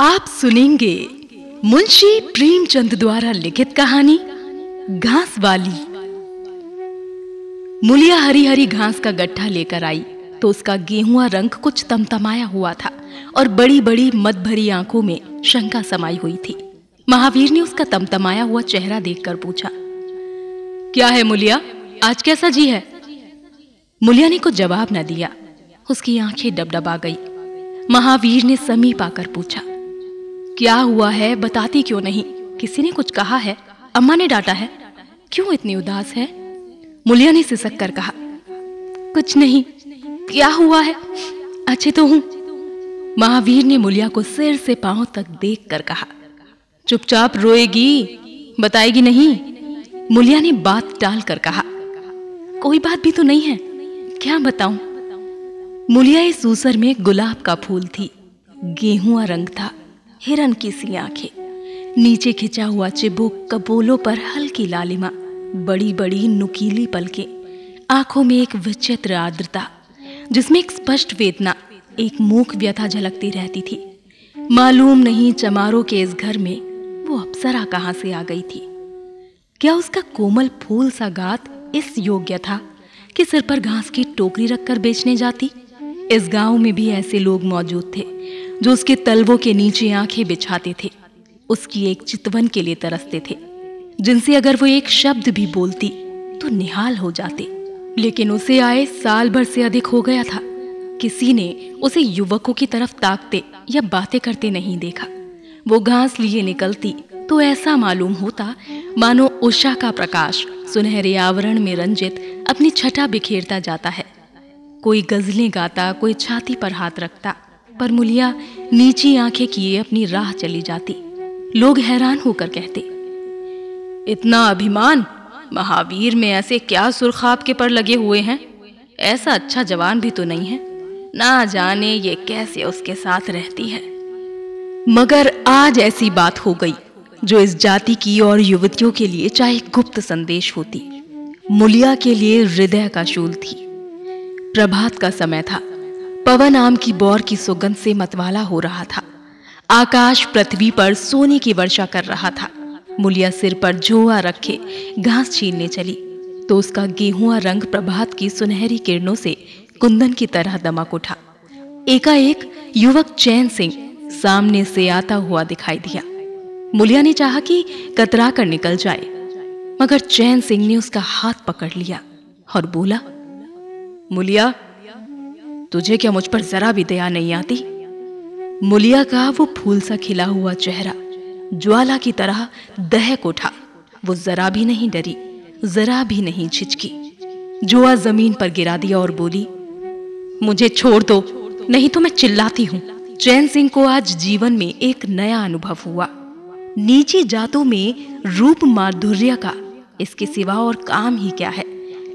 आप सुनेंगे मुंशी प्रेमचंद द्वारा लिखित कहानी घास वाली मुलिया हरी हरी घास का गट्ठा लेकर आई तो उसका गेहुआ रंग कुछ तमतमाया हुआ था और बड़ी बड़ी मत भरी आंखों में शंका समाई हुई थी महावीर ने उसका तमतमाया हुआ चेहरा देखकर पूछा क्या है मुलिया आज कैसा जी है मुलिया ने कुछ जवाब न दिया उसकी आंखें डबडबा गई महावीर ने समीप आकर पूछा क्या हुआ है बताती क्यों नहीं किसी ने कुछ कहा है अम्मा ने डांटा है क्यों इतनी उदास है मुलिया ने सिसक कर कहा कुछ नहीं क्या हुआ है अच्छे तो हूं महावीर ने मुलिया को सिर से पांव तक देख कर कहा चुपचाप रोएगी बताएगी नहीं मुलिया ने बात टाल कर कहा कोई बात भी तो नहीं है क्या बताऊं मुलिया इस सूसर में गुलाब का फूल थी गेहूं रंग था हिरन की सी आंखें नीचे खिंचा हुआ चिबुक कबोलों पर हल्की लालिमा बड़ी बड़ी नुकीली पलकें आंखों में एक विचित्र आर्द्रता जिसमें एक स्पष्ट वेदना एक मूक व्यथा झलकती रहती थी मालूम नहीं चमारों के इस घर में वो अप्सरा कहाँ से आ गई थी क्या उसका कोमल फूल सा गात इस योग्य था कि सिर पर घास की टोकरी रखकर बेचने जाती इस गांव में भी ऐसे लोग मौजूद थे जो उसके तलवों के नीचे आंखें बिछाते थे उसकी एक चितवन के लिए तरसते थे जिनसे अगर वो एक शब्द भी बोलती तो निहाल हो जाते लेकिन उसे आए साल भर से अधिक हो गया था किसी ने उसे युवकों की तरफ ताकते या बातें करते नहीं देखा वो घास लिए निकलती तो ऐसा मालूम होता मानो उषा का प्रकाश सुनहरे आवरण में रंजित अपनी छटा बिखेरता जाता है कोई गजलें गाता कोई छाती पर हाथ रखता पर मुलिया नीची आंखें किए अपनी राह चली जाती लोग हैरान होकर कहते इतना अभिमान महावीर में ऐसे क्या सुरखाब के पर लगे हुए हैं ऐसा अच्छा जवान भी तो नहीं है ना जाने ये कैसे उसके साथ रहती है मगर आज ऐसी बात हो गई जो इस जाति की और युवतियों के लिए चाहे गुप्त संदेश होती मुलिया के लिए हृदय का शूल थी प्रभात का समय था पवन आम की बौर की सुगंध से मतवाला हो रहा था आकाश पृथ्वी पर सोने की वर्षा कर रहा था मुलिया सिर पर जोआ रखे घास छीनने चली तो उसका गेहूं रंग प्रभात की सुनहरी किरणों से कुंदन की तरह दमक उठा एकाएक युवक चैन सिंह सामने से आता हुआ दिखाई दिया मुलिया ने चाहा कि कतरा कर निकल जाए मगर चैन सिंह ने उसका हाथ पकड़ लिया और बोला मुलिया तुझे क्या मुझ पर जरा भी दया नहीं आती मुलिया का वो फूल सा खिला हुआ चेहरा ज्वाला की तरह दहक उठा वो जरा भी नहीं डरी जरा भी नहीं छिचकी जुआ जमीन पर गिरा दिया और बोली मुझे छोड़ दो नहीं तो मैं चिल्लाती हूँ चैन सिंह को आज जीवन में एक नया अनुभव हुआ नीचे जातों में रूप माधुर्य का इसके सिवा और काम ही क्या है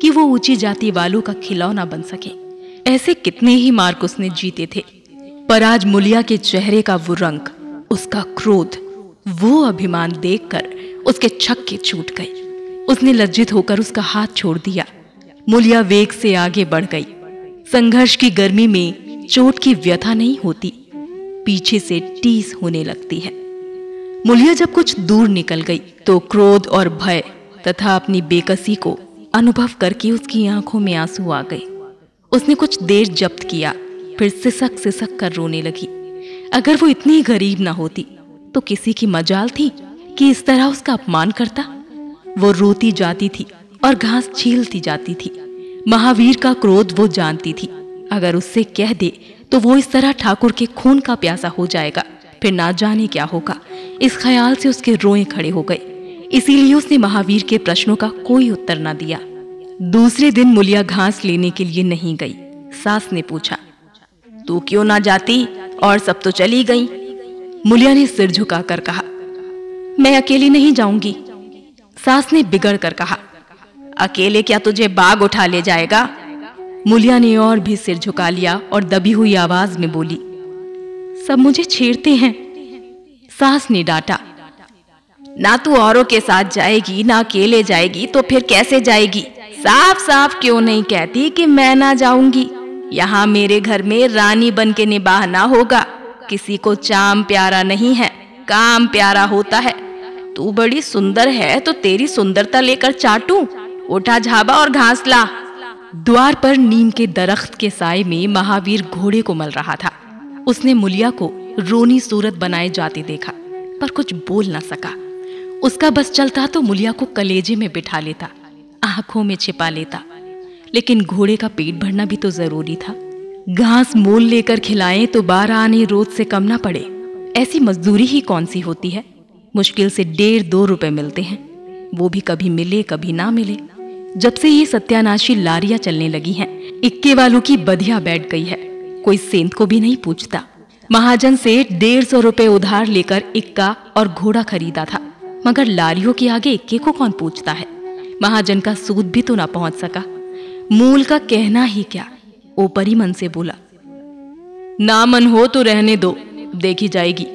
कि वो ऊंची जाति वालों का खिलौना बन सके ऐसे कितने ही मार्क उसने जीते थे पर आज मुलिया के चेहरे का वो रंग उसका क्रोध वो अभिमान देखकर उसके छक्के छूट गए उसने लज्जित होकर उसका हाथ छोड़ दिया मुलिया वेग से आगे बढ़ गई संघर्ष की गर्मी में चोट की व्यथा नहीं होती पीछे से टीस होने लगती है मुलिया जब कुछ दूर निकल गई तो क्रोध और भय तथा अपनी बेकसी को अनुभव करके उसकी आंखों में आंसू आ गए उसने कुछ देर जब्त किया फिर सिसक सिसक कर रोने लगी अगर वो इतनी गरीब ना होती तो किसी की मजाल थी कि इस तरह उसका अपमान करता वो रोती जाती थी और घास छीलती जाती थी महावीर का क्रोध वो जानती थी अगर उससे कह दे तो वो इस तरह ठाकुर के खून का प्यासा हो जाएगा फिर ना जाने क्या होगा इस ख्याल से उसके रोए खड़े हो गए इसीलिए उसने महावीर के प्रश्नों का कोई उत्तर ना दिया दूसरे दिन मुलिया घास लेने के लिए नहीं गई सास ने पूछा तू क्यों ना जाती और सब तो चली गई मुलिया ने सिर झुकाकर कहा मैं अकेली नहीं जाऊंगी सास ने बिगड़ कर कहा अकेले क्या तुझे बाग उठा ले जाएगा मुलिया ने और भी सिर झुका लिया और दबी हुई आवाज में बोली सब मुझे छेड़ते हैं सास ने डांटा ना तू औरों के साथ जाएगी ना अकेले जाएगी तो फिर कैसे जाएगी साफ साफ क्यों नहीं कहती कि मैं ना जाऊंगी यहाँ मेरे घर में रानी बन के निभाना होगा किसी को चाम प्यारा नहीं है काम प्यारा होता है तू बड़ी सुंदर है तो तेरी सुंदरता लेकर चाटू उठा झाबा और घास ला द्वार पर नीम के दरख्त के साय में महावीर घोड़े को मल रहा था उसने मुलिया को रोनी सूरत बनाए जाते देखा पर कुछ बोल ना सका उसका बस चलता तो मुलिया को कलेजे में बिठा लेता आंखों में छिपा लेता लेकिन घोड़े का पेट भरना भी तो जरूरी था घास मोल लेकर खिलाएं तो बारह आने रोज से कम ना पड़े ऐसी मजदूरी ही कौन सी होती है मुश्किल से डेढ़ दो रुपए मिलते हैं वो भी कभी मिले कभी ना मिले जब से ये सत्यानाशी लारियां चलने लगी हैं इक्के वालों की बधिया बैठ गई है कोई सेंध को भी नहीं पूछता महाजन से डेढ़ सौ रुपए उधार लेकर इक्का और घोड़ा खरीदा था मगर लारियों के आगे इक्के को कौन पूछता है महाजन का सूद भी तो ना पहुंच सका मूल का कहना ही क्या ओपरी मन से बोला ना मन हो तो रहने दो देखी जाएगी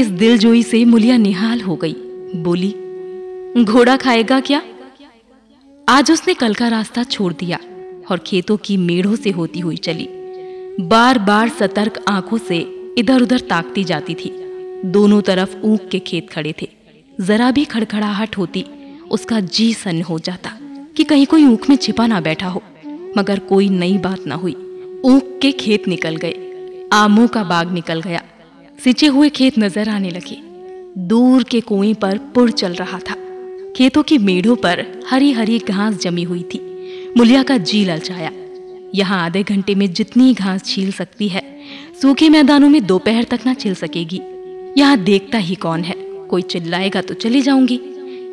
इस दिलजोई से मुलिया निहाल हो गई बोली घोड़ा खाएगा क्या आज उसने कल का रास्ता छोड़ दिया और खेतों की मेढ़ों से होती हुई चली बार बार सतर्क आंखों से इधर उधर ताकती जाती थी दोनों तरफ ऊख के खेत खड़े थे जरा भी खड़खड़ाहट होती उसका जी सन्न हो जाता कि कहीं कोई ऊख में छिपा ना बैठा हो मगर कोई नई बात ना हुई ऊख के खेत निकल गए आमों का बाग निकल गया सिंचे हुए खेत नजर आने लगे दूर के कुएं पर पुर चल रहा था खेतों की मेढ़ों पर हरी हरी घास जमी हुई थी मुलिया का जी ललचाया यहाँ आधे घंटे में जितनी घास छील सकती है सूखे मैदानों में दोपहर तक ना छिल सकेगी यहाँ देखता ही कौन है कोई चिल्लाएगा तो चली जाऊंगी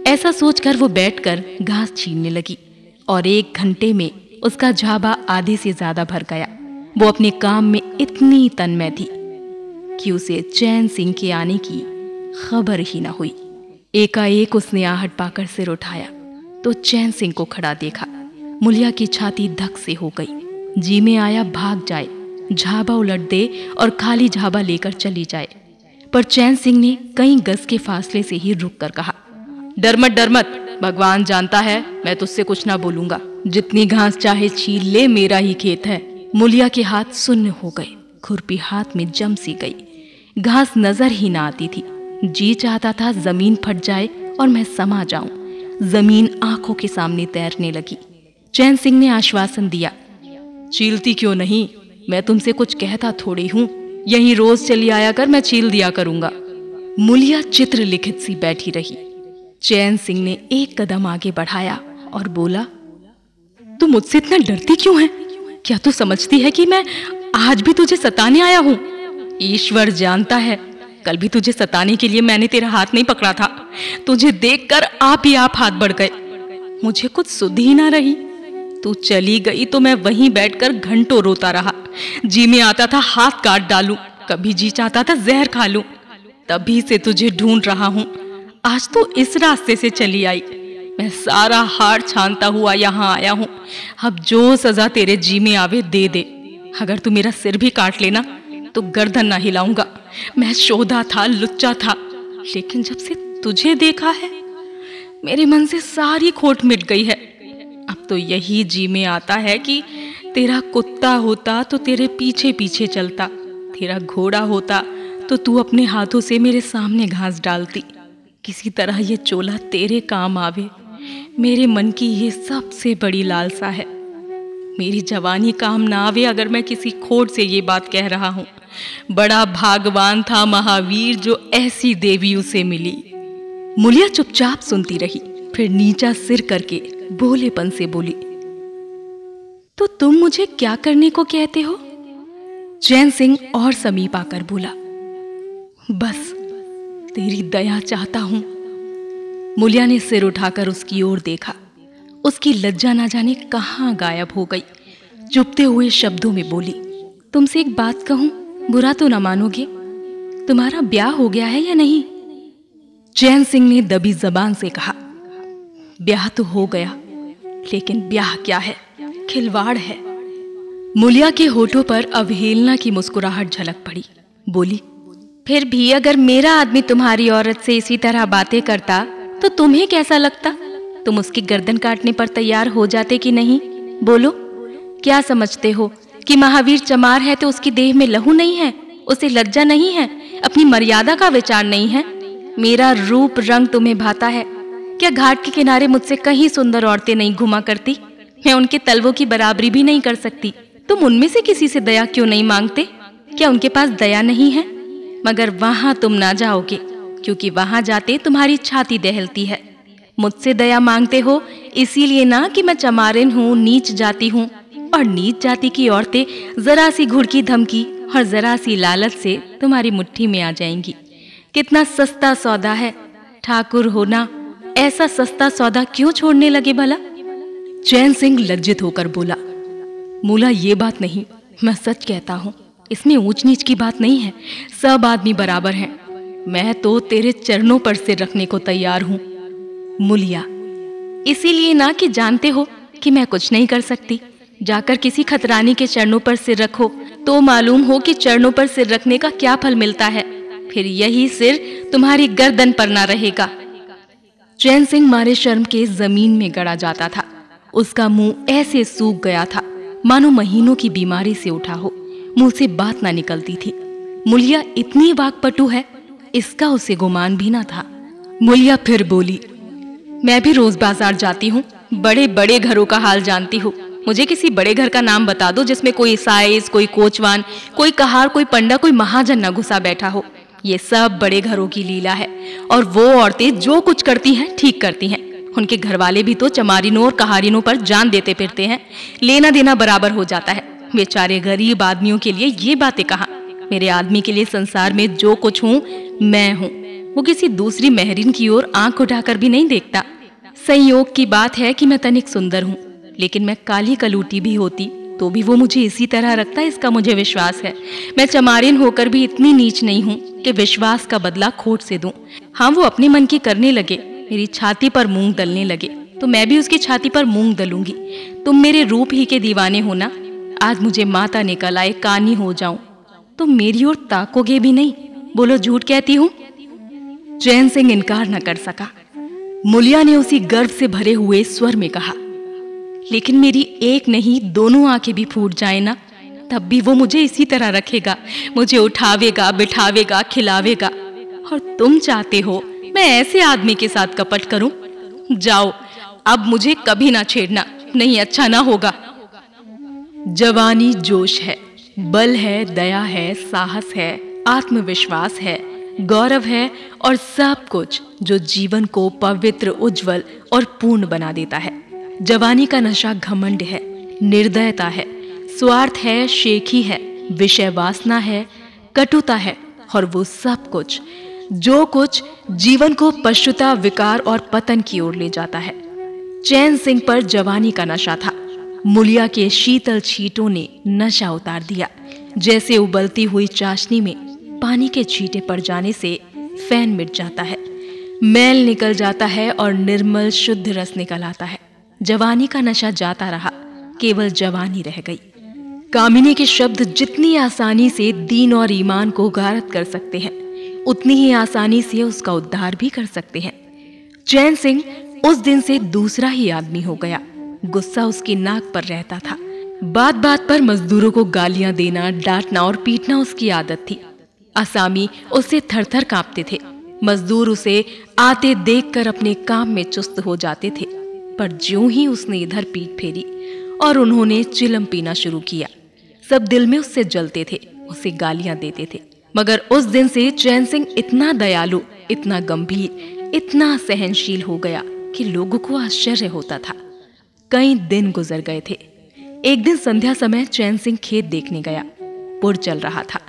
ऐसा सोचकर वो बैठकर घास छीनने लगी और एक घंटे में उसका झाबा आधे से ज्यादा भर गया वो अपने काम में इतनी तन्मय थी कि उसे चैन सिंह के आने की खबर ही ना हुई एकाएक उसने आहट पाकर सिर उठाया तो चैन सिंह को खड़ा देखा मुलिया की छाती धक से हो गई जी में आया भाग जाए झाबा उलट दे और खाली झाबा लेकर चली जाए पर चैन सिंह ने कई गज के फासले से ही रुक कर कहा डर मत डर मत भगवान जानता है मैं तुझसे कुछ ना बोलूंगा जितनी घास चाहे छीन ले मेरा ही खेत है मुलिया के हाथ सुन्न हो गए खुरपी हाथ में जम सी गई घास नजर ही ना आती थी जी चाहता था जमीन फट जाए और मैं समा जाऊं जमीन आंखों के सामने तैरने लगी चैन सिंह ने आश्वासन दिया चीलती क्यों नहीं मैं तुमसे कुछ कहता थोड़ी हूँ यही रोज चली आया कर मैं चील दिया करूंगा मुलिया चित्र लिखित सी बैठी रही चैन सिंह ने एक कदम आगे बढ़ाया और बोला तू मुझसे इतना डरती क्यों है क्या तू समझती है कि मैं आज भी तुझे सताने आया हूँ ईश्वर जानता है कल भी तुझे सताने के लिए मैंने तेरा हाथ नहीं पकड़ा था तुझे देखकर आप ही आप हाथ बढ़ गए मुझे कुछ सुध ही ना रही तू चली गई तो मैं वहीं बैठकर घंटों रोता रहा जी में आता था हाथ काट डालूं कभी जी चाहता था जहर खा लूं तभी से तुझे ढूंढ रहा हूं आज तो इस रास्ते से चली आई मैं सारा हार छानता हुआ यहाँ आया हूँ अब जो सजा तेरे जी में आवे दे दे अगर तू मेरा सिर भी काट लेना तो गर्दन ना हिलाऊंगा मैं शोधा था लुच्चा था लेकिन जब से तुझे देखा है मेरे मन से सारी खोट मिट गई है अब तो यही जी में आता है कि तेरा कुत्ता होता तो तेरे पीछे पीछे चलता तेरा घोड़ा होता तो तू अपने हाथों से मेरे सामने घास डालती किसी तरह ये चोला तेरे काम आवे मेरे मन की ये सबसे बड़ी लालसा है मेरी जवानी काम ना आवे अगर मैं किसी खोट से ये बात कह रहा हूँ बड़ा भागवान था महावीर जो ऐसी देवी उसे मिली मुलिया चुपचाप सुनती रही फिर नीचा सिर करके भोलेपन से बोली तो तुम मुझे क्या करने को कहते हो जैन सिंह और समीप आकर बोला बस तेरी दया चाहता हूं मुलिया ने सिर उठाकर उसकी ओर देखा उसकी लज्जा ना जाने कहाँ गायब हो गई चुपते हुए शब्दों में बोली तुमसे एक बात कहूं बुरा तो ना मानोगे तुम्हारा ब्याह हो गया है या नहीं चैन सिंह ने दबी जबान से कहा ब्याह तो हो गया लेकिन ब्याह क्या है खिलवाड़ है मुलिया के होठों पर अवहेलना की मुस्कुराहट झलक पड़ी बोली फिर भी अगर मेरा आदमी तुम्हारी औरत से इसी तरह बातें करता तो तुम्हें कैसा लगता तुम उसकी गर्दन काटने पर तैयार हो जाते कि नहीं बोलो क्या समझते हो कि महावीर चमार है तो उसकी देह में लहू नहीं है उसे लज्जा नहीं है अपनी मर्यादा का विचार नहीं है मेरा रूप रंग तुम्हें भाता है क्या घाट के किनारे मुझसे कहीं सुंदर औरतें नहीं घुमा करती मैं उनके तलवों की बराबरी भी नहीं कर सकती तुम उनमें से किसी से दया क्यों नहीं मांगते क्या उनके पास दया नहीं है मगर वहां तुम ना जाओगे क्योंकि वहां जाते तुम्हारी छाती दहलती है मुझसे दया मांगते हो इसीलिए ना कि मैं चमारिन हूँ नीच जाती हूँ और नीच जाति की औरतें जरा सी घुड़की धमकी और जरा सी लालच से तुम्हारी मुट्ठी में आ जाएंगी कितना सस्ता सौदा है ठाकुर होना ऐसा सस्ता सौदा क्यों छोड़ने लगे भला चैन सिंह लज्जित होकर बोला मूला ये बात नहीं मैं सच कहता हूँ इसमें ऊंच नीच की बात नहीं है सब आदमी बराबर हैं मैं तो तेरे चरणों पर सिर रखने को तैयार हूं मुलिया इसीलिए ना कि जानते हो कि मैं कुछ नहीं कर सकती जाकर किसी खतरानी के चरणों पर सिर रखो तो मालूम हो कि चरणों पर सिर रखने का क्या फल मिलता है फिर यही सिर तुम्हारी गर्दन पर ना रहेगा चैन सिंह मारे शर्म के जमीन में गड़ा जाता था उसका मुंह ऐसे सूख गया था मानो महीनों की बीमारी से उठा हो मुंह से बात ना निकलती थी मुलिया इतनी वाकपटु है इसका उसे गुमान भी ना था मुलिया फिर बोली मैं भी रोज बाजार जाती हूँ बड़े बड़े घरों का हाल जानती हूँ मुझे किसी बड़े घर का नाम बता दो जिसमें कोई साइज कोई कोचवान कोई कहार कोई पंडा कोई महाजन न घुसा बैठा हो ये सब बड़े घरों की लीला है और वो औरतें जो कुछ करती हैं ठीक करती हैं उनके घर वाले भी तो चमारिनों और कहारिनों पर जान देते फिरते हैं लेना देना बराबर हो जाता है बेचारे गरीब आदमियों के लिए ये बातें कहा मेरे आदमी के लिए संसार में जो कुछ हूँ मैं हूँ वो किसी दूसरी मेहरीन की ओर आंख उठाकर भी नहीं देखता संयोग की बात है कि मैं तनिक सुंदर हूँ लेकिन मैं काली कलूटी भी होती तो भी वो मुझे इसी तरह रखता है इसका मुझे विश्वास है मैं चमारिन होकर भी इतनी नीच नहीं हूँ कि विश्वास का बदला खोट से दूं हाँ वो अपने मन की करने लगे मेरी छाती पर मूंग दलने लगे तो मैं भी उसकी छाती पर मूंग दलूंगी तुम मेरे रूप ही के दीवाने होना आज मुझे माता ने कल आए कानी हो जाऊं तो मेरी ओर ताकोगे भी नहीं बोलो झूठ कहती हूं चैन सिंह इनकार न कर सका मुलिया ने उसी गर्व से भरे हुए स्वर में कहा लेकिन मेरी एक नहीं दोनों आंखें भी फूट जाए ना तब भी वो मुझे इसी तरह रखेगा मुझे उठावेगा बिठावेगा खिलावेगा और तुम चाहते हो मैं ऐसे आदमी के साथ कपट करूं जाओ अब मुझे कभी ना छेड़ना नहीं अच्छा ना होगा जवानी जोश है बल है दया है साहस है आत्मविश्वास है गौरव है और सब कुछ जो जीवन को पवित्र उज्जवल और पूर्ण बना देता है जवानी का नशा घमंड है निर्दयता है स्वार्थ है शेखी है विषय वासना है कटुता है और वो सब कुछ जो कुछ जीवन को पशुता विकार और पतन की ओर ले जाता है चैन सिंह पर जवानी का नशा था मुलिया के शीतल छीटों ने नशा उतार दिया जैसे उबलती हुई चाशनी में पानी के छीटे पड़ जाने से फैन मिट जाता है मैल निकल जाता है और निर्मल शुद्ध रस निकल आता है जवानी का नशा जाता रहा केवल जवानी रह गई कामिनी के शब्द जितनी आसानी से दीन और ईमान को गारत कर सकते हैं उतनी ही आसानी से उसका उद्धार भी कर सकते हैं चैन सिंह उस दिन से दूसरा ही आदमी हो गया गुस्सा उसकी नाक पर रहता था बात बात पर मजदूरों को गालियां देना डांटना और पीटना उसकी आदत थी असामी उससे थर कांपते थे मजदूर उसे आते देखकर अपने काम में चुस्त हो जाते थे पर ज्यों ही उसने इधर पीट फेरी और उन्होंने चिलम पीना शुरू किया सब दिल में उससे जलते थे उसे गालियां देते थे मगर उस दिन से चैन सिंह इतना दयालु इतना गंभीर इतना सहनशील हो गया कि लोगों को आश्चर्य होता था कई दिन गुजर गए थे एक दिन संध्या समय चैन सिंह खेत देखने गया पुर चल रहा था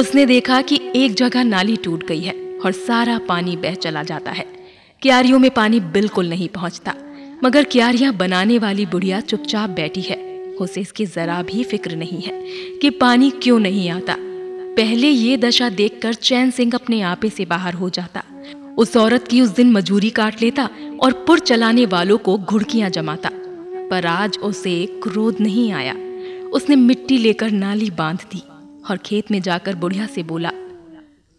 उसने देखा कि एक जगह नाली टूट गई है और सारा पानी बह चला जाता है क्यारियों में पानी बिल्कुल नहीं पहुंचता मगर क्यारियां बनाने वाली बुढ़िया चुपचाप बैठी है उसे इसकी जरा भी फिक्र नहीं है कि पानी क्यों नहीं आता पहले ये दशा देखकर चैन सिंह अपने आपे से बाहर हो जाता उस औरत की उस दिन मजूरी काट लेता और पुर चलाने वालों को घुड़कियां जमाता पर आज उसे क्रोध नहीं आया उसने मिट्टी लेकर नाली बांध दी और खेत में जाकर बुढ़िया से बोला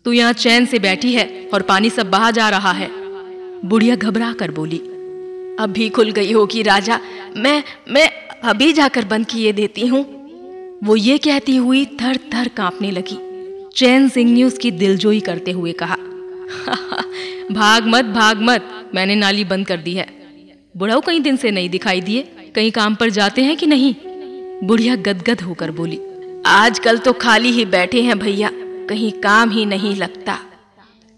तू यहां चैन से बैठी है और पानी सब बहा जा रहा है बुढ़िया घबरा कर बोली अब भी खुल गई होगी राजा मैं मैं अभी जाकर बंद किए देती हूं वो ये कहती हुई थर थर कांपने लगी चैन सिंह ने उसकी दिलजोई करते हुए कहा भाग मत भाग मत मैंने नाली बंद कर दी है बुढ़ाऊ कई दिन से नहीं दिखाई दिए कहीं काम पर जाते हैं कि नहीं बुढ़िया गदगद होकर बोली आजकल तो खाली ही बैठे हैं भैया कहीं काम ही नहीं लगता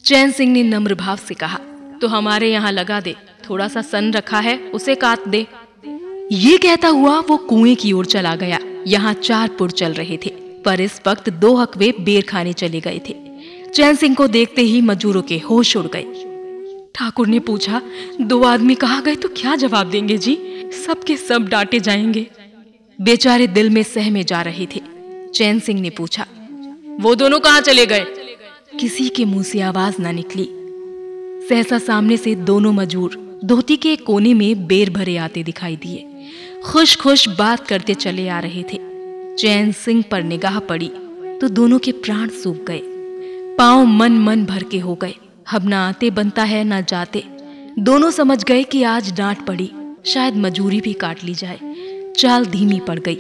चैन सिंह ने नम्र भाव से कहा तो हमारे यहाँ लगा दे थोड़ा सा सन रखा है उसे काट दे ये कहता हुआ वो कुएं की ओर चला गया यहाँ चार पुर चल रहे थे पर इस वक्त दो हकवे बेर खाने चले गए थे चैन सिंह को देखते ही मजूरों के होश उड़ गए ठाकुर ने पूछा दो आदमी कहा गए तो क्या जवाब देंगे जी सबके सब डांटे जाएंगे बेचारे दिल में सहमे जा रहे थे चैन सिंह ने पूछा वो दोनों कहाँ चले गए किसी के मुंह से आवाज ना निकली सहसा सामने से दोनों मजूर धोती के कोने में बेर भरे आते दिखाई दिए खुश खुश बात करते चले आ रहे थे चैन सिंह पर निगाह पड़ी तो दोनों के प्राण सूख गए पांव मन मन भर के हो गए हम ना आते बनता है ना जाते दोनों समझ गए कि आज डांट पड़ी शायद मजूरी भी काट ली जाए चाल धीमी पड़ गई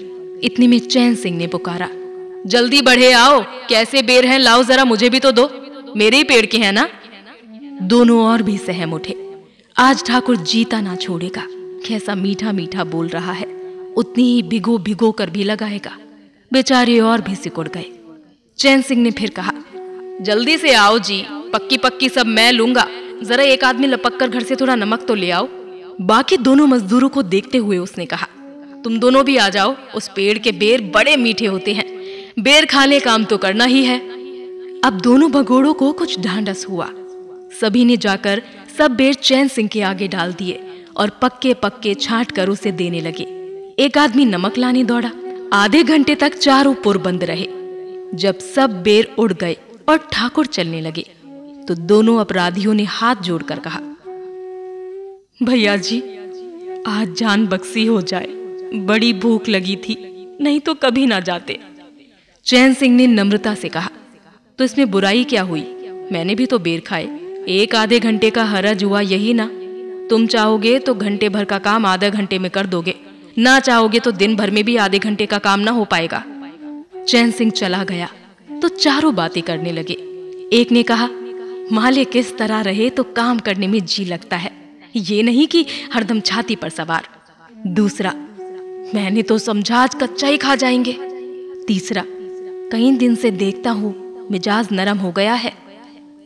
इतने में चैन सिंह ने पुकारा जल्दी बढ़े आओ कैसे बेर हैं लाओ जरा मुझे भी तो दो मेरे ही पेड़ के हैं ना दोनों और भी सहम उठे आज ठाकुर जीता ना छोड़ेगा कैसा मीठा मीठा बोल रहा है उतनी ही भिगो भिगो कर भी लगाएगा बेचारे और भी सिकुड़ गए चैन सिंह ने फिर कहा जल्दी से आओ जी पक्की पक्की सब मैं लूंगा जरा एक आदमी लपक कर घर से थोड़ा नमक तो ले आओ बाकी दोनों मजदूरों को देखते हुए उसने कहा तुम दोनों भी आ जाओ उस पेड़ के बेर बड़े मीठे होते हैं बेर खाने काम तो करना ही है अब दोनों भगोड़ों को कुछ ढांडस हुआ सभी ने जाकर सब बेर चैन सिंह के आगे डाल दिए और पक्के पक्के छाट कर उसे देने लगे एक आदमी नमक लाने दौड़ा आधे घंटे तक चारों बंद रहे जब सब बेर उड़ गए और ठाकुर चलने लगे तो दोनों अपराधियों ने हाथ जोड़कर कहा भैया जी आज जान बक्सी हो जाए बड़ी भूख लगी थी नहीं तो कभी ना जाते चैन सिंह ने नम्रता से कहा तो इसमें बुराई क्या हुई मैंने भी तो बेर खाए एक आधे घंटे का हरज हुआ यही ना तुम चाहोगे तो घंटे भर का काम आधे घंटे में कर दोगे ना चाहोगे तो दिन भर में भी आधे घंटे का काम ना हो पाएगा चैन सिंह चला गया तो चारों बातें करने लगे एक ने कहा माले किस तरह रहे तो काम करने में जी लगता है ये नहीं कि हरदम छाती पर सवार दूसरा मैंने तो समझा आज कच्चा ही खा जाएंगे तीसरा कई दिन से देखता हूँ मिजाज नरम हो गया है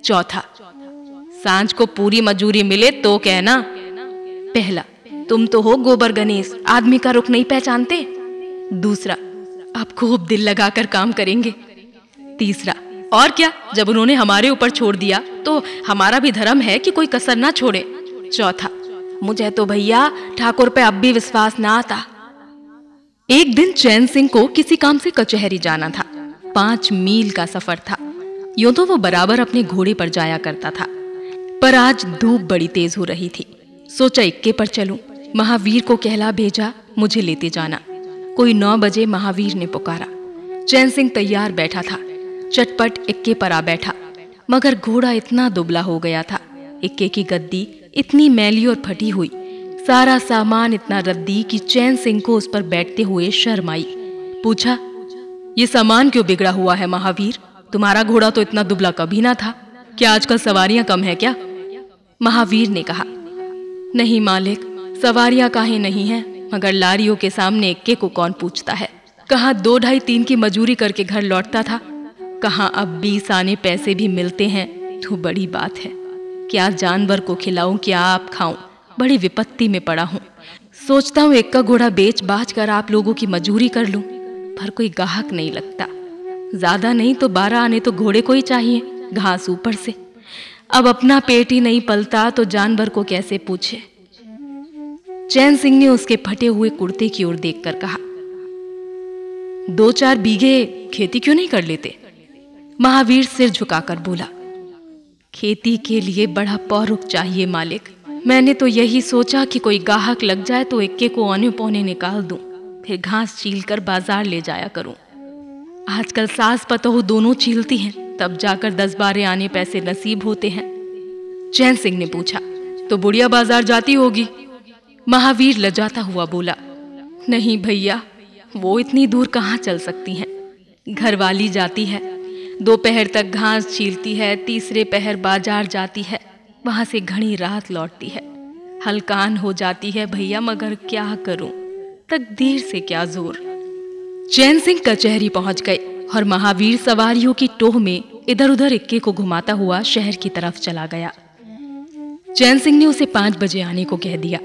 चौथा सांझ को पूरी मजूरी मिले तो कहना पहला तुम तो हो गोबर गणेश आदमी का रुख नहीं पहचानते दूसरा आप खूब दिल लगाकर काम करेंगे तीसरा और क्या जब उन्होंने हमारे ऊपर छोड़ दिया तो हमारा भी धर्म है कि कोई कसर ना छोड़े चौथा मुझे तो भैया ठाकुर पे अब भी विश्वास ना आता एक दिन चैन सिंह को किसी काम से कचहरी जाना था पांच मील का सफर था यूं तो वो बराबर अपने घोड़े पर जाया करता था पर आज धूप बड़ी तेज हो रही थी सोचा इक्के पर चलूं महावीर को कहला भेजा मुझे लेते जाना कोई नौ बजे महावीर ने पुकारा चैन सिंह तैयार बैठा था चटपट इक्के पर आ बैठा मगर घोड़ा इतना दुबला हो गया था इक्के की गद्दी इतनी मैली और फटी हुई सारा सामान इतना रद्दी कि चैन सिंह को उस पर बैठते हुए शर्म आई पूछा ये सामान क्यों बिगड़ा हुआ है महावीर तुम्हारा घोड़ा तो इतना दुबला कभी ना था क्या आजकल सवारियां कम है क्या महावीर ने कहा नहीं मालिक सवारियां काहे नहीं है मगर लारियों के सामने इक्के को कौन पूछता है कहा दो ढाई तीन की मजूरी करके घर लौटता था कहाँ अब बीस आने पैसे भी मिलते हैं तो बड़ी बात है क्या जानवर को खिलाऊं क्या आप खाऊं बड़ी विपत्ति में पड़ा हूं सोचता हूं एक का घोड़ा बेच बाच कर आप लोगों की मजूरी कर लूं पर कोई गाहक नहीं लगता ज्यादा नहीं तो बारह आने तो घोड़े को ही चाहिए घास ऊपर से अब अपना पेट ही नहीं पलता तो जानवर को कैसे पूछे चैन सिंह ने उसके फटे हुए कुर्ते की ओर देखकर कहा दो चार बीघे खेती क्यों नहीं कर लेते महावीर सिर झुकाकर बोला खेती के लिए बड़ा पौरुख चाहिए मालिक मैंने तो यही सोचा कि कोई गाहक लग जाए तो इक्के को औने पौने निकाल दूं फिर घास चील कर बाजार ले जाया करूं आजकल सास पतोह दोनों चीलती हैं तब जाकर दस बारह आने पैसे नसीब होते हैं चैन सिंह ने पूछा तो बुढ़िया बाजार जाती होगी महावीर लजाता हुआ बोला नहीं भैया वो इतनी दूर कहाँ चल सकती हैं घरवाली जाती है दोपहर तक घास छीलती है तीसरे पहर बाजार जाती है वहां से घनी रात लौटती है हलकान हो जाती है भैया मगर क्या करूं तकदीर से क्या जोर चैन सिंह कचहरी पहुंच गए और महावीर सवारियों की टोह में इधर उधर इक्के को घुमाता हुआ शहर की तरफ चला गया चैन सिंह ने उसे पांच बजे आने को कह दिया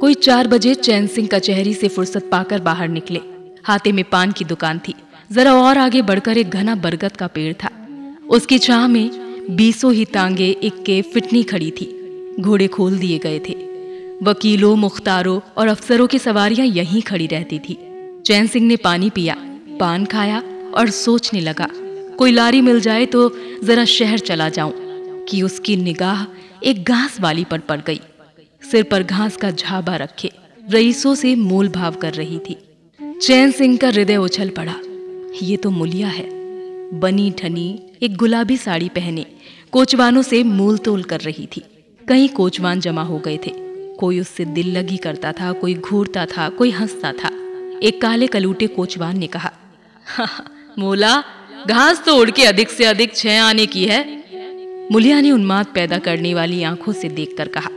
कोई चार बजे चैन सिंह कचहरी से फुर्सत पाकर बाहर निकले हाथे में पान की दुकान थी जरा और आगे बढ़कर एक घना बरगद का पेड़ था उसकी चाह में बीसों ही तांगे एक के फिटनी खड़ी थी घोड़े खोल दिए गए थे वकीलों मुख्तारों और अफसरों की सवारियां यहीं खड़ी रहती थी चैन सिंह ने पानी पिया पान खाया और सोचने लगा कोई लारी मिल जाए तो जरा शहर चला जाऊं कि उसकी निगाह एक घास वाली पर पड़ गई सिर पर घास का झाबा रखे रईसों से मोल भाव कर रही थी चैन सिंह का हृदय उछल पड़ा ये तो मुलिया है बनी ठनी एक गुलाबी साड़ी पहने कोचवानों से मूल तोल कर रही थी कई कोचवान जमा हो गए थे कोई उससे दिल लगी करता था कोई घूरता था कोई हंसता था एक काले कलूटे कोचवान ने कहा हाँ, हाँ, मोला घास तो उड़ के अधिक से अधिक छह आने की है मुलिया ने उन्माद पैदा करने वाली आंखों से देखकर कहा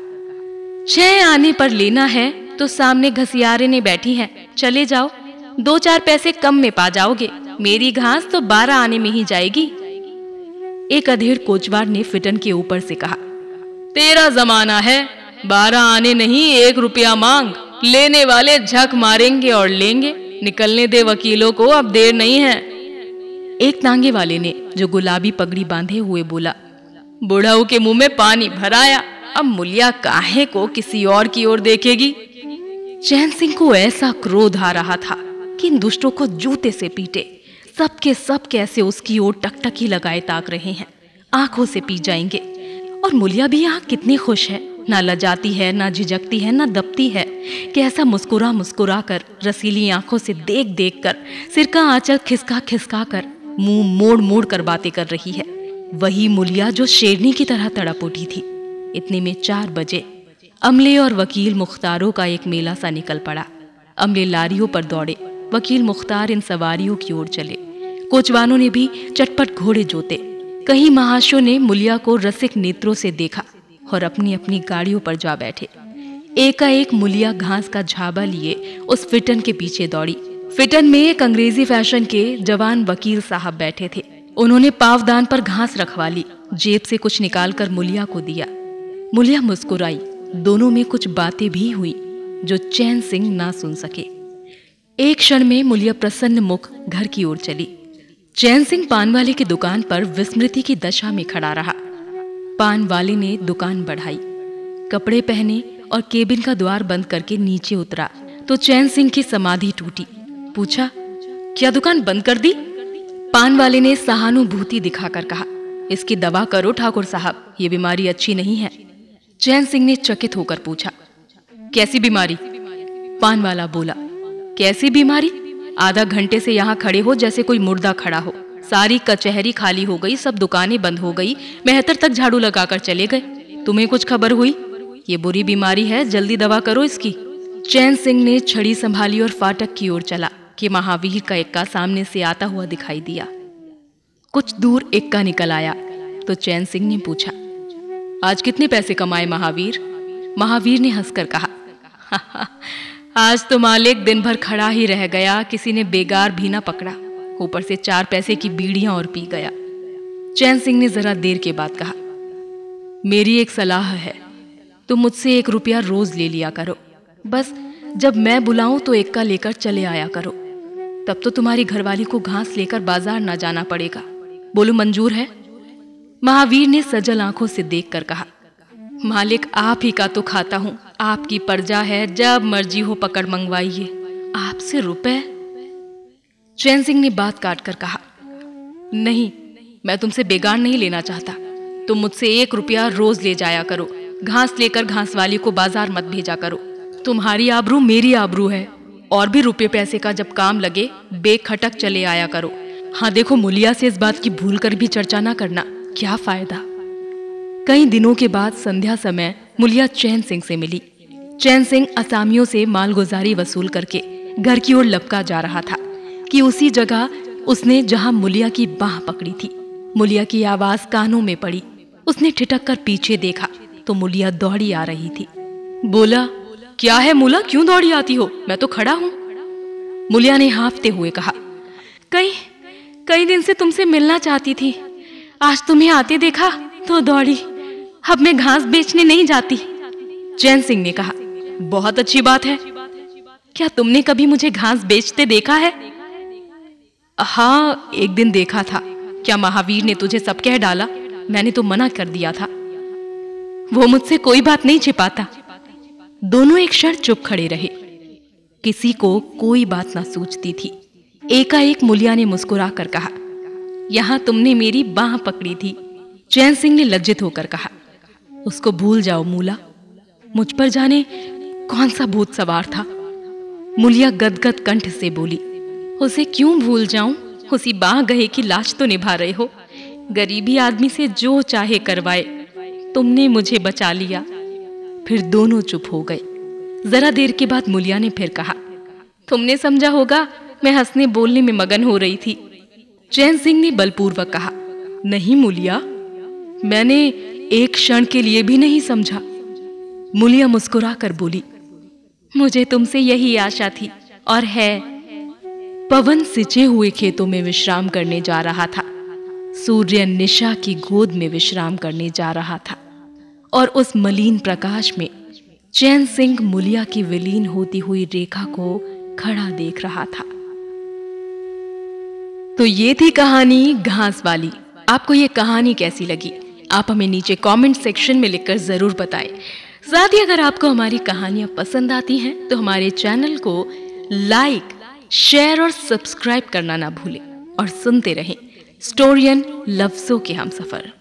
छह आने पर लेना है तो सामने घसियारे ने बैठी है चले जाओ दो चार पैसे कम में पा जाओगे मेरी घास तो बारह आने में ही जाएगी एक अधेड़ कोचवार ने फिटन के ऊपर से कहा तेरा जमाना है बारह आने नहीं एक रुपया मांग लेने वाले झक मारेंगे और लेंगे निकलने दे वकीलों को अब देर नहीं है एक तांगे वाले ने जो गुलाबी पगड़ी बांधे हुए बोला बुढ़ाऊ के मुंह में पानी भराया अब मुलिया काहे को किसी और की ओर देखेगी चैन सिंह को ऐसा क्रोध आ रहा था कि इन दुष्टों को जूते से पीटे सब के सब कैसे उसकी ओर टकटकी लगाए ताक रहे हैं आंखों से पी जाएंगे और मुलिया भी यहाँ कितनी खुश है ना लजाती है ना झिझकती है ना दबती है कैसा मुस्कुरा मुस्कुरा कर रसीली आंखों से देख देख कर सिर का आंचल खिसका खिसका कर मुंह मोड़ मोड़ कर बातें कर रही है वही मुलिया जो शेरनी की तरह तड़प उठी थी इतने में चार बजे अमले और वकील मुख्तारों का एक मेला सा निकल पड़ा अमले लारियों पर दौड़े वकील मुख्तार इन सवारियों की ओर चले कोचवानों ने भी चटपट घोड़े जोते कहीं महाशयों ने मुलिया को रसिक नेत्रों से देखा और अपनी अपनी गाड़ियों पर जा बैठे एकाएक मुलिया घास का झाबा लिए उस फिटन के पीछे दौड़ी फिटन में एक अंग्रेजी फैशन के जवान वकील साहब बैठे थे उन्होंने पावदान पर घास रखवा ली जेब से कुछ निकालकर मुलिया को दिया मुलिया मुस्कुराई दोनों में कुछ बातें भी हुई जो चैन सिंह ना सुन सके एक क्षण में मुलिया प्रसन्न मुख घर की ओर चली चैन सिंह पानवाले की दुकान पर विस्मृति की दशा में खड़ा रहा पानवाले ने दुकान बढ़ाई कपड़े पहने और केबिन का द्वार बंद करके नीचे उतरा तो चैन सिंह की समाधि टूटी पूछा क्या दुकान बंद कर दी पान वाले ने सहानुभूति दिखाकर कहा इसकी दवा करो ठाकुर साहब ये बीमारी अच्छी नहीं है चैन सिंह ने चकित होकर पूछा कैसी बीमारी पान वाला बोला कैसी बीमारी आधा घंटे से यहाँ खड़े हो जैसे कोई मुर्दा खड़ा हो सारी कचहरी खाली हो गई सब दुकानें बंद हो गई मेहतर तक झाड़ू लगाकर चले गए तुम्हें कुछ खबर हुई ये बुरी बीमारी है जल्दी दवा करो इसकी चैन सिंह ने छड़ी संभाली और फाटक की ओर चला कि महावीर का इक्का सामने से आता हुआ दिखाई दिया कुछ दूर इक्का निकल आया तो चैन सिंह ने पूछा आज कितने पैसे कमाए महावीर महावीर ने हंसकर कहा हाँ, हाँ, आज तो मालिक दिन भर खड़ा ही रह गया किसी ने बेगार भी ना पकड़ा ऊपर से चार पैसे की बीड़ियां और पी गया चैन सिंह ने जरा देर के बाद कहा मेरी एक सलाह है तुम तो मुझसे एक रुपया रोज ले लिया करो बस जब मैं बुलाऊं तो एक का लेकर चले आया करो तब तो तुम्हारी घरवाली को घास लेकर बाजार ना जाना पड़ेगा बोलो मंजूर है महावीर ने सजल आंखों से देख कर कहा मालिक आप ही का तो खाता हूं आपकी पर्जा है जब मर्जी हो पकड़ मंगवाइए आपसे रुपए चैन सिंह ने बात काट कर कहा नहीं मैं तुमसे बेगान नहीं लेना चाहता तुम मुझसे एक रुपया रोज ले जाया करो घास लेकर घास वाली को बाजार मत भेजा करो तुम्हारी आबरू मेरी आबरू है और भी रुपये पैसे का जब काम लगे बेखटक चले आया करो हाँ देखो मुलिया से इस बात की भूल कर भी चर्चा ना करना क्या फायदा कई दिनों के बाद संध्या समय मुलिया चैन सिंह से मिली चैन सिंह असामियों से मालगुजारी वसूल करके घर की ओर लपका जा रहा था कि उसी जगह उसने जहां मुलिया की बाह पकड़ी थी मुलिया की आवाज कानों में पड़ी उसने ठिटक कर पीछे देखा तो मुलिया दौड़ी आ रही थी बोला क्या है मुला क्यों दौड़ी आती हो मैं तो खड़ा हूं मुलिया ने हाफते हुए कहा कई कई दिन से तुमसे मिलना चाहती थी आज तुम्हें आते देखा तो दौड़ी अब मैं घास बेचने नहीं जाती चैन सिंह ने कहा बहुत अच्छी बात है क्या तुमने कभी मुझे घास बेचते देखा है हाँ एक दिन देखा था क्या महावीर ने तुझे सब कह डाला मैंने तो मना कर दिया था वो मुझसे कोई बात नहीं छिपाता दोनों एक क्षण चुप खड़े रहे किसी को कोई बात ना सूझती थी एकाएक मुलिया ने मुस्कुरा कर कहा यहां तुमने मेरी बाह पकड़ी थी चैन सिंह ने लज्जित होकर कहा उसको भूल जाओ मूला मुझ पर जाने कौन सा भूत सवार था मुलिया गदगद कंठ से बोली उसे क्यों भूल जाऊं उसी बाह गहे की लाश तो निभा रहे हो गरीबी आदमी से जो चाहे करवाए तुमने मुझे बचा लिया फिर दोनों चुप हो गए जरा देर के बाद मुलिया ने फिर कहा तुमने समझा होगा मैं हंसने बोलने में मगन हो रही थी चैन सिंह ने बलपूर्वक कहा नहीं मुलिया मैंने एक क्षण के लिए भी नहीं समझा मुलिया मुस्कुरा कर बोली मुझे तुमसे यही आशा थी और है पवन सिंचे हुए खेतों में विश्राम करने जा रहा था सूर्य निशा की गोद में विश्राम करने जा रहा था और उस मलिन प्रकाश में चैन सिंह मुलिया की विलीन होती हुई रेखा को खड़ा देख रहा था तो ये थी कहानी घास वाली आपको ये कहानी कैसी लगी आप हमें नीचे कमेंट सेक्शन में लिखकर ज़रूर बताएं साथ ही अगर आपको हमारी कहानियाँ पसंद आती हैं तो हमारे चैनल को लाइक शेयर और सब्सक्राइब करना ना भूलें और सुनते रहें स्टोरियन लफ्ज़ों के हम सफ़र